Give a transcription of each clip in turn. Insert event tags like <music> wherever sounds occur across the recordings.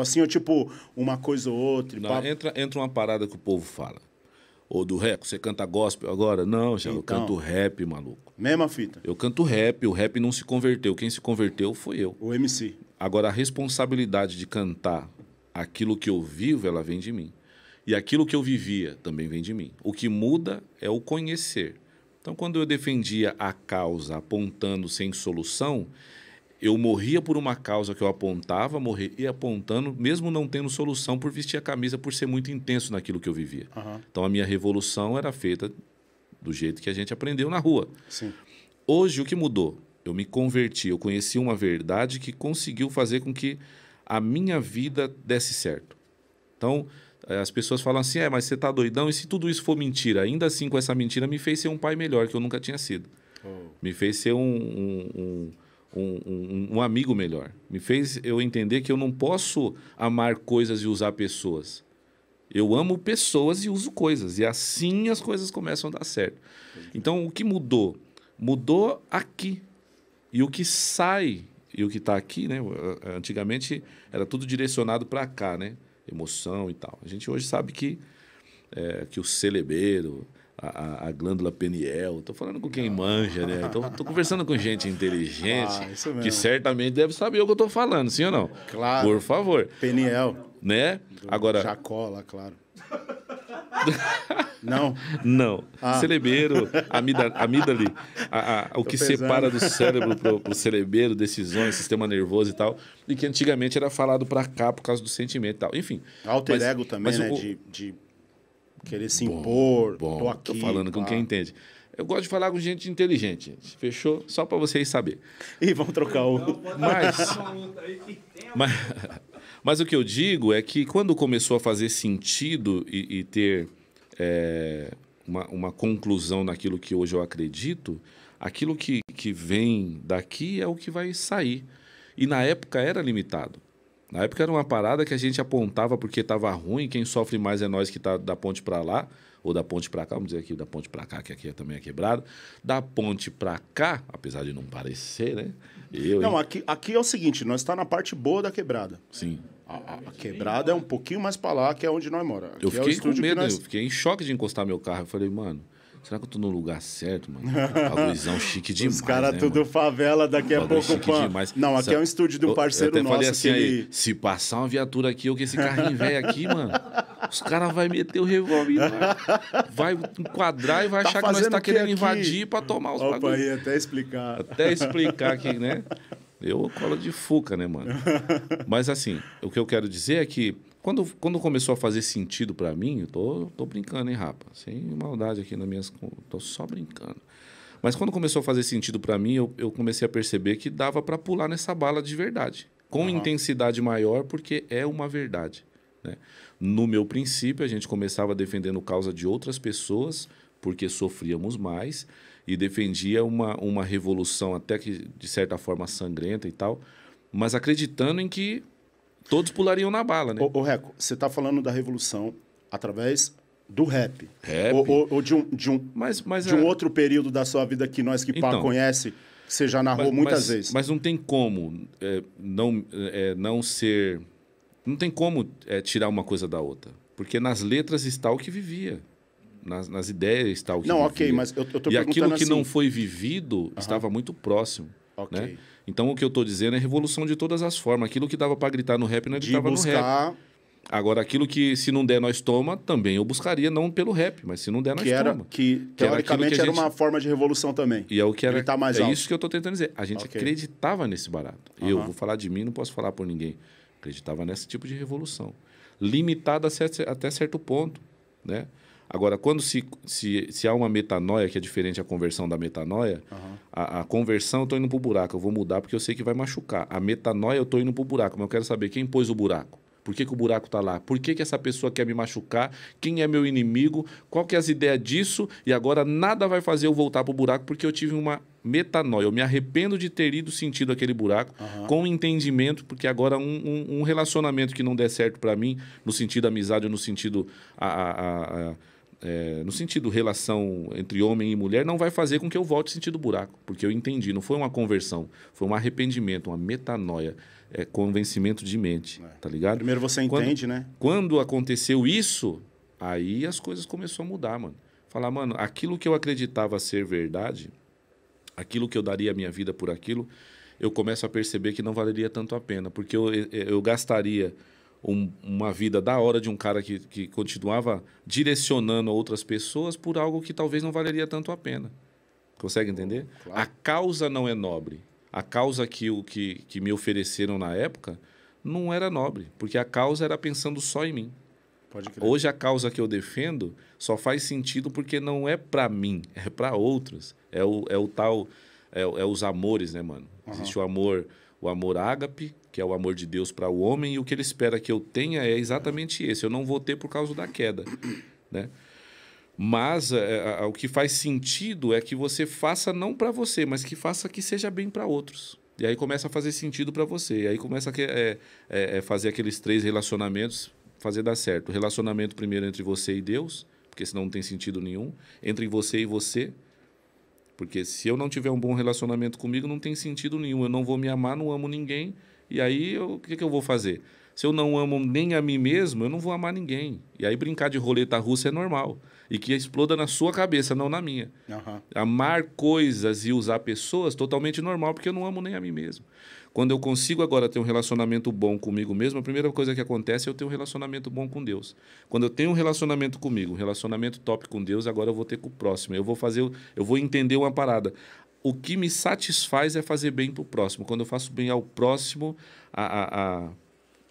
assim, ou tipo, uma coisa ou outra. Não, entra, entra uma parada que o povo fala. Ou do rap, você canta gospel agora? Não, já então, eu canto rap, maluco. Mesma fita. Eu canto rap, o rap não se converteu. Quem se converteu foi eu. O MC. Agora, a responsabilidade de cantar aquilo que eu vivo, ela vem de mim. E aquilo que eu vivia também vem de mim. O que muda é o conhecer. Então, quando eu defendia a causa apontando sem solução, eu morria por uma causa que eu apontava, morrer e apontando, mesmo não tendo solução por vestir a camisa, por ser muito intenso naquilo que eu vivia. Uhum. Então a minha revolução era feita do jeito que a gente aprendeu na rua. Sim. Hoje o que mudou? Eu me converti, eu conheci uma verdade que conseguiu fazer com que a minha vida desse certo. Então, eh, as pessoas falam assim: é, mas você tá doidão, e se tudo isso for mentira? Ainda assim, com essa mentira, me fez ser um pai melhor que eu nunca tinha sido. Oh. Me fez ser um, um, um um, um, um, amigo melhor. Me fez eu entender que eu não posso amar coisas e usar pessoas. Eu amo pessoas e uso coisas. E assim as coisas começam a dar certo. Então, o que mudou? Mudou aqui. E o que sai e o que está aqui, né? Antigamente era tudo direcionado para cá, né? Emoção e tal. A gente hoje sabe que, é, que o celebeiro, a, a, glândula peniel. Estou falando com quem manja, né? Estou conversando com gente inteligente ah, que certamente deve saber o que eu estou falando, sim ou não? Claro. Por favor. Peniel. Né? Do Agora. Jacola, claro. <laughs> Não. Não. Ah. Celebeiro, amida, amídale, a, a, o Tô que pesando. separa do cérebro pro, celebeiro, decisões, sistema nervoso e tal. E que antigamente era falado para cá por causa do sentimento e tal. Enfim. Alter mas, ego também, mas né? O, de, de Querer se bom, impor. Bom, tô aqui. Tô falando com quem entende. Eu gosto de falar com gente inteligente, gente. Fechou? Só para vocês saberem. E vamos trocar o. Então, mas, mas, <laughs> mas, o que eu digo é que quando começou a fazer sentido e, e ter é, uma, uma conclusão naquilo que hoje eu acredito, aquilo que, que vem daqui é o que vai sair. E na época era limitado. Na época era uma parada que a gente apontava porque estava ruim, quem sofre mais é nós que está da ponte para lá, ou da ponte para cá, vamos dizer aqui da ponte para cá, que aqui também é quebrado. Da ponte para cá, apesar de não parecer, né? Eu, não, aqui, aqui é o seguinte, nós está na parte boa da quebrada. Sim. A, a, quebrada é um pouquinho mais para lá, que é onde nós moramos. Eu é fiquei é com medo, nós... eu fiquei em choque de encostar meu carro. Eu falei, mano, Será que eu tô no lugar certo, mano? Bagulhozão chique <laughs> demais. Os caras né, tudo mano? favela, daqui a pouco pan. Demais. Não, aqui Sa é um estúdio de um parceiro eu, eu até nosso. Falei assim, aí, se passar uma viatura aqui, eu que esse carrinho velho aqui, <laughs> mano, os caras vão meter o revólver, vai enquadrar e vai tá achar que nós tá que querendo aqui? invadir pra tomar os Opa, bagulhos. Aí, até explicar. Até explicar aqui, né? <laughs> Eu colo de fuca, né, mano? Mas assim, o que eu quero dizer é que quando, quando começou a fazer sentido para mim, eu tô, tô brincando, hein, rapa? Sem maldade aqui nas minhas. Tô só brincando. Mas quando começou a fazer sentido para mim, eu, eu, comecei a perceber que dava para pular nessa bala de verdade. Com uhum. intensidade maior, porque é uma verdade. Né? No meu princípio, a gente começava defendendo causa de outras pessoas, porque sofríamos mais, e defendia uma, uma revolução, até que de certa forma sangrenta e tal, mas acreditando em que todos pulariam na bala, né? Ô, Reco, você está falando da revolução através do rap. Rap. Ou, ou, ou de um, de um, mas, mas de um é- outro período da sua vida que nós que então, pá conhece, você já narrou mas, muitas mas, vezes. Mas não tem como é, não, é, não ser. Não tem como é, tirar uma coisa da outra. Porque nas letras está o que vivia. Nas, nas ideias está o que Não, vivia. ok, mas eu, eu tô e perguntando. E aquilo que assim... não foi vivido uhum. estava muito próximo. Ok. Né? Então o que eu estou dizendo é revolução de todas as formas. Aquilo que dava para gritar no rap, não gritava é de buscar... no rap. Agora, aquilo que se não der nós toma, também eu buscaria, não pelo rap, mas se não der nós que era, toma. Que, teoricamente que era, gente... uma forma de revolução também. E é o que era. Gritar mais é alto. isso que eu estou tentando dizer. A gente okay. acreditava nesse barato. Uhum. Eu vou falar de mim, não posso falar por ninguém. Acreditava nesse tipo de revolução. Limitada até certo ponto. Né? Agora, quando se, se, se há uma metanoia, que é diferente a conversão da metanoia, uhum. a, a, conversão eu estou indo para o buraco, eu vou mudar porque eu sei que vai machucar. A metanoia eu estou indo para o buraco, mas eu quero saber quem pôs o buraco. Por que, que o buraco está lá? Por que, que essa pessoa quer me machucar? Quem é meu inimigo? Qual que é as ideias disso? E agora nada vai fazer eu voltar para o buraco porque eu tive uma metanoia. Eu me arrependo de ter ido sentido aquele buraco uhum. com entendimento, porque agora um, um, um relacionamento que não der certo para mim, no sentido amizade ou no sentido a, a, a é, no sentido relação entre homem e mulher, não vai fazer com que eu volte sentido buraco, porque eu entendi, não foi uma conversão, foi um arrependimento, uma metanoia, é, convencimento de mente, é. tá ligado? Primeiro você quando, entende, né? Quando aconteceu isso, aí as coisas começaram a mudar, mano. Falar, mano, aquilo que eu acreditava ser verdade, aquilo que eu daria a minha vida por aquilo, eu começo a perceber que não valeria tanto a pena, porque eu, eu gastaria um, uma vida da hora de um cara que, que continuava direcionando outras pessoas por algo que talvez não valeria tanto a pena. Consegue entender? Claro. A causa não é nobre. A causa que, o, que, que me ofereceram na época não era nobre, porque a causa era pensando só em mim. Hoje a causa que eu defendo só faz sentido porque não é para mim, <laughs> é para outros. É o, é o tal, é, é, os amores, né, mano? Uhum. Existe o amor, o amor ágape, que é o amor de Deus para o homem, e o que ele espera que eu tenha é exatamente esse. Eu não vou ter por causa da queda, <clears throat> né? Mas é, é o que faz sentido é que você faça não para você, mas que faça que seja bem para outros. E aí começa a fazer sentido para você. E aí começa a é, é, é, fazer aqueles três relacionamentos fazer dar certo. O relacionamento primeiro entre você e Deus, porque senão não tem sentido nenhum. Entre você e você, porque se eu não tiver um bom relacionamento comigo, não tem sentido nenhum. Eu não vou me amar, não amo ninguém. E aí, o que, que eu vou fazer? Se eu não amo nem a mim mesmo, eu não vou amar ninguém. E aí brincar de roleta russa é normal. E que exploda na sua cabeça, não na minha. Uhum. Amar coisas e usar pessoas, totalmente normal, porque eu não amo nem a mim mesmo. Quando eu consigo agora ter um relacionamento bom comigo mesmo, a primeira coisa que acontece é eu ter um relacionamento bom com Deus. Quando eu tenho um relacionamento comigo, um relacionamento top com Deus, agora eu vou ter com o próximo. Eu vou fazer, eu vou entender uma parada o que me satisfaz é fazer bem para o próximo. Quando eu faço bem ao próximo, a, a, a,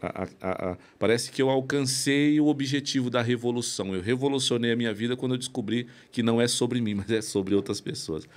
a, a, a, parece que eu alcancei o objetivo da revolução. Eu revolucionei a minha vida quando eu descobri que não é sobre mim, <laughs> mas é sobre outras pessoas.